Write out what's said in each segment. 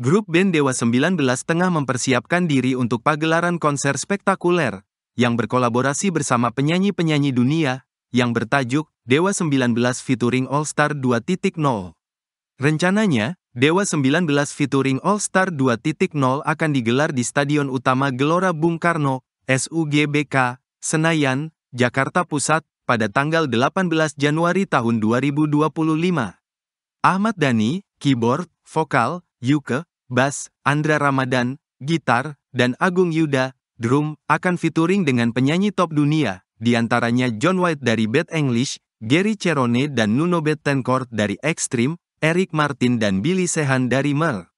Grup band Dewa 19 tengah mempersiapkan diri untuk pagelaran konser spektakuler, yang berkolaborasi bersama penyanyi-penyanyi dunia, yang bertajuk Dewa 19 featuring All Star 2.0. Rencananya, Dewa 19 featuring All Star 2.0 akan digelar di Stadion Utama Gelora Bung Karno, SUGBK, Senayan, Jakarta Pusat, pada tanggal 18 Januari tahun 2025. Ahmad Dhani, keyboard, vokal, Yuke, bass, Andra Ramadan, gitar, dan Agung Yuda, drum, akan featuring dengan penyanyi top dunia, diantaranya John White dari Bad English, Gary Cherone dan Nuno Bettencourt dari Extreme, Eric Martin dan Billy Sehan dari Mel.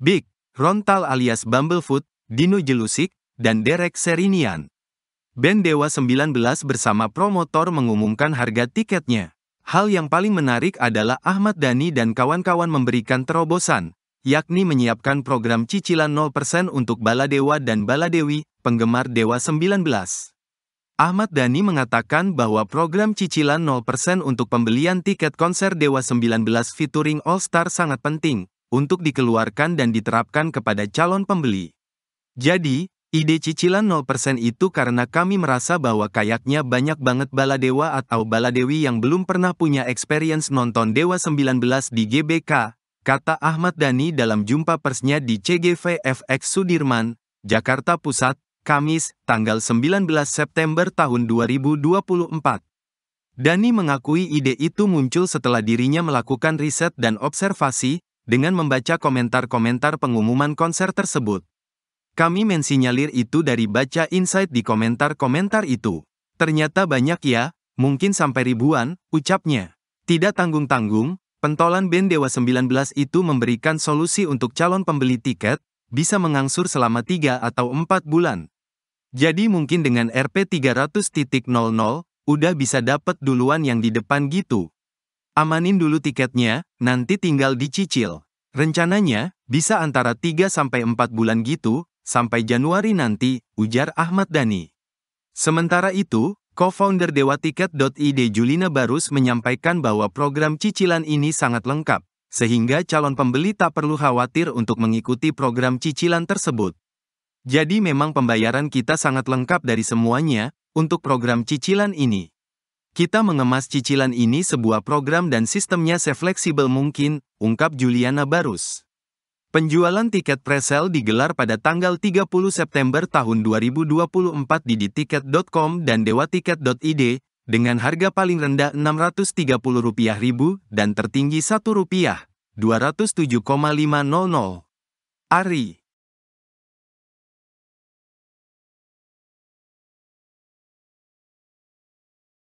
Big, Rontal alias Bumblefoot, Dino Jelusik, dan Derek Serinian. Band Dewa 19 bersama promotor mengumumkan harga tiketnya. Hal yang paling menarik adalah Ahmad Dhani dan kawan-kawan memberikan terobosan, yakni menyiapkan program cicilan 0% untuk Baladewa dan Baladewi, penggemar Dewa 19. Ahmad Dhani mengatakan bahwa program cicilan 0% untuk pembelian tiket konser Dewa 19 featuring All Star sangat penting untuk dikeluarkan dan diterapkan kepada calon pembeli. Jadi, ide cicilan 0% itu karena kami merasa bahwa kayaknya banyak banget Baladewa atau Baladewi yang belum pernah punya experience nonton Dewa 19 di GBK, kata Ahmad Dhani dalam jumpa persnya di CGV FX Sudirman, Jakarta Pusat, Kamis, tanggal 19 September tahun 2024. Dhani mengakui ide itu muncul setelah dirinya melakukan riset dan observasi dengan membaca komentar-komentar pengumuman konser tersebut. Kami mensinyalir itu dari baca insight di komentar-komentar itu. Ternyata banyak ya, mungkin sampai ribuan, ucapnya. Tidak tanggung-tanggung, Pentolan band Dewa 19 itu memberikan solusi untuk calon pembeli tiket, bisa mengangsur selama 3 atau 4 bulan. Jadi mungkin dengan RP 300.00, udah bisa dapet duluan yang di depan gitu. Amanin dulu tiketnya, nanti tinggal dicicil. Rencananya, bisa antara 3-4 bulan gitu, sampai Januari nanti, ujar Ahmad Dhani. Sementara itu, Co-founder dewatiket.id Julina Barus menyampaikan bahwa program cicilan ini sangat lengkap, sehingga calon pembeli tak perlu khawatir untuk mengikuti program cicilan tersebut. Jadi memang pembayaran kita sangat lengkap dari semuanya, untuk program cicilan ini. Kita mengemas cicilan ini sebuah program dan sistemnya sefleksibel mungkin, ungkap Juliana Barus. Penjualan tiket presale digelar pada tanggal 30 September tahun 2024 di ditiket.com dan dewatiket.id, dengan harga paling rendah Rp630.000 dan tertinggi Rp1.207,500. Ari